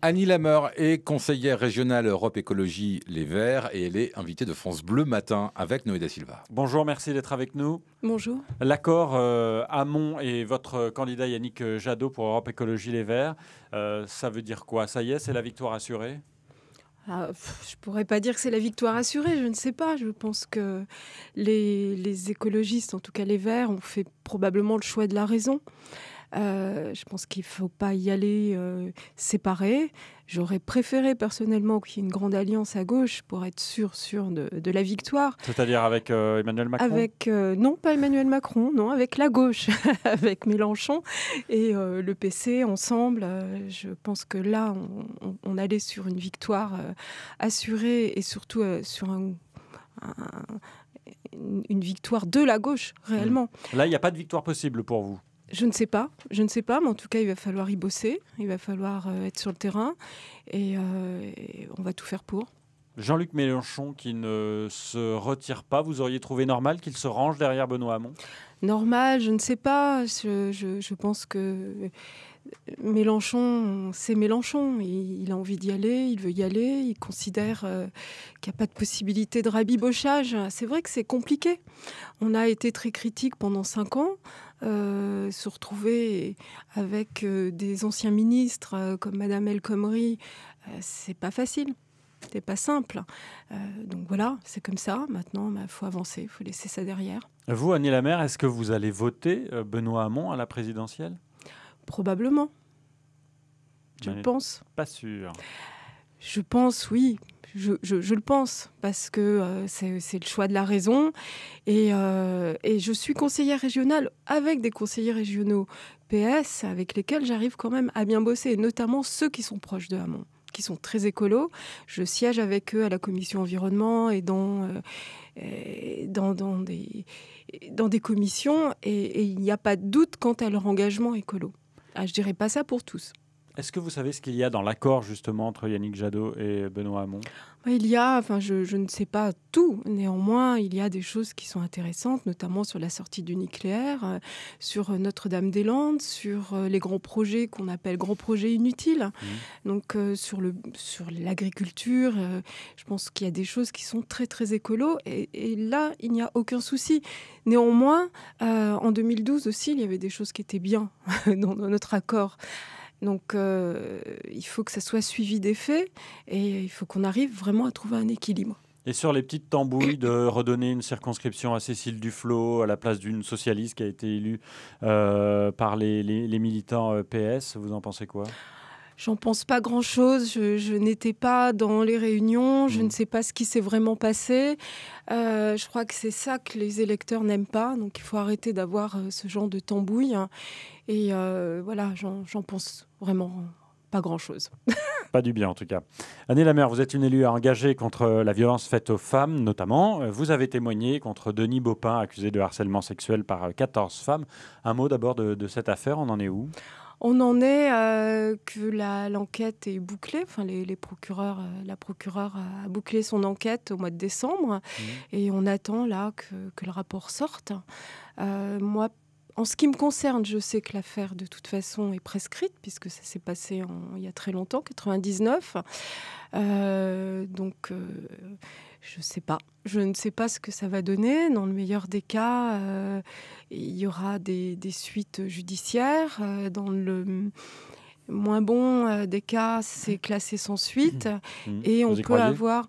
Annie Lameur est conseillère régionale Europe Écologie Les Verts et elle est invitée de France Bleu Matin avec Noéda Silva. Bonjour, merci d'être avec nous. Bonjour. L'accord euh, et votre candidat Yannick euh, Jadot pour Europe Écologie Les Verts, euh, ça veut dire quoi Ça y est, c'est la victoire assurée Je ah, je pourrais pas dire que c'est la victoire assurée, je ne sais pas. Je pense que les, les écologistes, en tout cas les Verts, ont fait probablement le choix de la raison. Euh, je pense qu'il ne faut pas y aller euh, séparé, J'aurais préféré personnellement qu'il y ait une grande alliance à gauche pour être sûr, sûr de, la victoire. C'est-à-dire avec euh, Emmanuel Macron Avec non, pas Emmanuel Macron, non, avec la gauche, avec Mélenchon et le PC ensemble. je pense que là, on, allait sur une victoire assurée et surtout sur une victoire de la gauche, réellement. Mmh. Là, il n'y a pas de victoire possible pour vous je ne sais pas, je ne sais pas, mais en tout cas, il va falloir y bosser, il va falloir euh, être sur le terrain et, euh, on va tout faire pour. Jean-Luc Mélenchon qui ne se retire pas, vous auriez trouvé normal qu'il se range derrière Benoît Hamon Normal, je ne sais pas. Je, pense que Mélenchon, c'est Mélenchon. Il, il, a envie d'y aller, il veut y aller, il considère euh, qu'il n'y a pas de possibilité de rabibochage. C'est vrai que c'est compliqué. On a été très critique pendant cinq ans. Euh, se retrouver avec euh, des anciens ministres euh, comme Madame El Khomri, c'est pas facile, c'est pas simple. donc voilà, c'est comme ça. Maintenant, il bah, faut avancer, il faut laisser ça derrière. Vous, Annie Lamère, est-ce que vous allez voter Benoît Hamon à la présidentielle Probablement. Je pense. Pas sûr. Je pense, oui, je, le pense, parce que euh, c'est le choix de la raison. Euh, et, je suis conseillère régionale avec des conseillers régionaux PS, avec lesquels j'arrive quand même à bien bosser, notamment ceux qui sont proches de Hamon, qui sont très écolos. Je siège avec eux à la commission environnement et dans, euh, dans, des, dans des commissions, et, il n'y a pas de doute quant à leur engagement écolo. Ah, je dirais pas ça pour tous. Est-ce que vous savez ce qu'il y a dans l'accord justement entre Yannick Jadot et Benoît Hamon bah, Il y a, enfin je, ne sais pas tout, néanmoins il y a des choses qui sont intéressantes, notamment sur la sortie du nucléaire, euh, sur Notre-Dame-des-Landes, sur euh, les grands projets qu'on appelle grands projets inutiles, mmh. donc euh, sur l'agriculture, sur je pense qu'il y a des choses qui sont très très écolo et, là il n'y a aucun souci. Néanmoins, en 2012 aussi il y avait des choses qui étaient bien dans notre accord. Donc euh, il faut que ça soit suivi des faits et il faut qu'on arrive vraiment à trouver un équilibre. Et sur les petites tambouilles de redonner une circonscription à Cécile Duflot à la place d'une socialiste qui a été élue euh, par les militants euh, PS, vous en pensez quoi j'en pense pas grand-chose. Je, n'étais pas dans les réunions, je mm. ne sais pas ce qui s'est vraiment passé. Euh, je crois que c'est ça que les électeurs n'aiment pas. Donc il faut arrêter d'avoir euh, ce genre de tambouille. Et euh, voilà, j'en pense vraiment pas grand-chose. pas du bien en tout cas. Année Lamère, vous êtes une élue engagée contre la violence faite aux femmes notamment. Vous avez témoigné contre Denis Baupin, accusé de harcèlement sexuel par 14 femmes. Un mot d'abord de, de cette affaire, on en est où on en est euh, que l'enquête est bouclée, enfin les, procureurs, euh, la procureure a bouclé son enquête au mois de décembre mmh. et on attend là que, le rapport sorte. Euh, moi, en ce qui me concerne, je sais que l'affaire de toute façon est prescrite puisque ça s'est passé il y a très longtemps, 99. Euh, donc euh, je ne sais pas. Je ne sais pas ce que ça va donner. Dans le meilleur des cas, euh, il y aura des, suites judiciaires. Dans le moins bon des cas, c'est classé sans suite. Mmh. Mmh. Et on peut avoir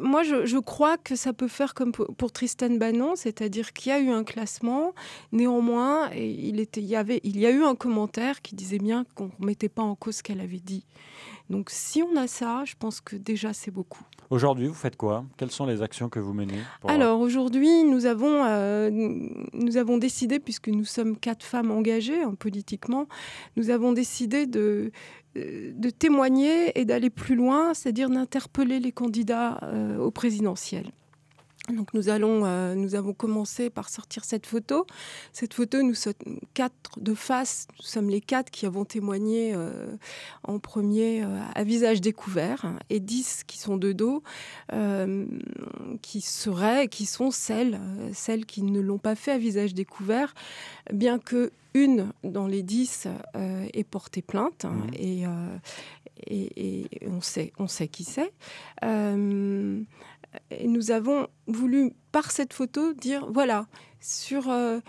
moi, je, crois que ça peut faire comme pour, Tristan Bannon, c'est-à-dire qu'il y a eu un classement. Néanmoins, il, y avait, il y a eu un commentaire qui disait bien qu'on ne mettait pas en cause ce qu'elle avait dit. Donc si on a ça, je pense que déjà c'est beaucoup. Aujourd'hui, vous faites quoi Quelles sont les actions que vous menez Alors aujourd'hui, euh, nous avons décidé, puisque nous sommes quatre femmes engagées hein, politiquement, nous avons décidé euh, de témoigner et d'aller plus loin, c'est-à-dire d'interpeller les candidats euh, au présidentiel. Donc nous, allons, euh, nous avons commencé par sortir cette photo. Cette photo, nous sommes quatre de face. Nous sommes les quatre qui avons témoigné euh, en premier euh, à visage découvert hein, et dix qui sont de dos, qui seraient, qui sont celles, celles qui ne l'ont pas fait à visage découvert, bien que une dans les dix ait porté plainte hein, mmh. et, et, on sait, on sait qui c'est. Et nous avons voulu, par cette photo, dire, voilà, sur euh,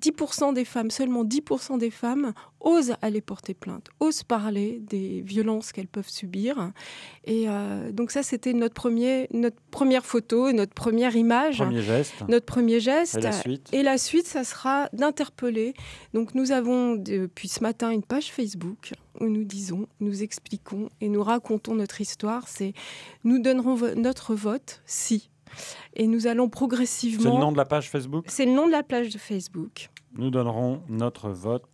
10% des femmes, seulement 10% des femmes osent aller porter plainte, osent parler des violences qu'elles peuvent subir. Et euh, donc ça, c'était notre, notre première photo, notre première image, notre premier geste. Et la suite ça sera d'interpeller. Donc nous avons depuis ce matin une page Facebook où nous disons, nous expliquons et nous racontons notre histoire. C'est nous donnerons notre vote si et nous allons progressivement. C'est le nom de la page Facebook C'est le nom de la page de Facebook. Nous donnerons notre vote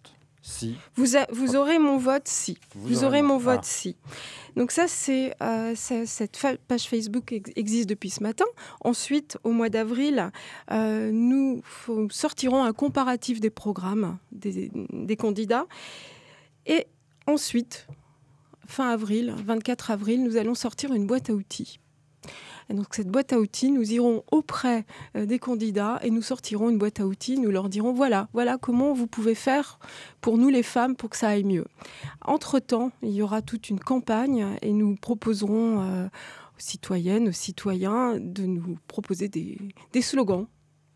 si. Vous, vous aurez mon vote si. Vous, aurez, mon vote si. Donc ça, c'est euh, cette page Facebook existe depuis ce matin. Ensuite, au mois d'avril, euh, nous sortirons un comparatif des programmes des, des candidats. Et ensuite, fin avril, 24 avril, nous allons sortir une boîte à outils cette boîte à outils, nous irons auprès euh, des candidats et nous sortirons une boîte à outils, nous leur dirons voilà, voilà comment vous pouvez faire pour nous les femmes pour que ça aille mieux. Entre-temps, il y aura toute une campagne et nous proposerons... Euh, aux citoyennes, aux citoyens de nous proposer des slogans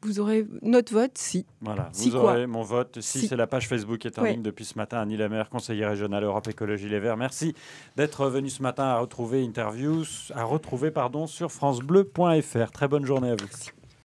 vous aurez notre vote si. Voilà, vous aurez mon vote si, c'est la page Facebook qui est en ligne depuis ce matin. Annie Lemaire, conseiller régional Europe Écologie Les Verts, merci d'être venu ce matin à retrouver interview, à retrouver pardon sur francebleu.fr. Très bonne journée à vous.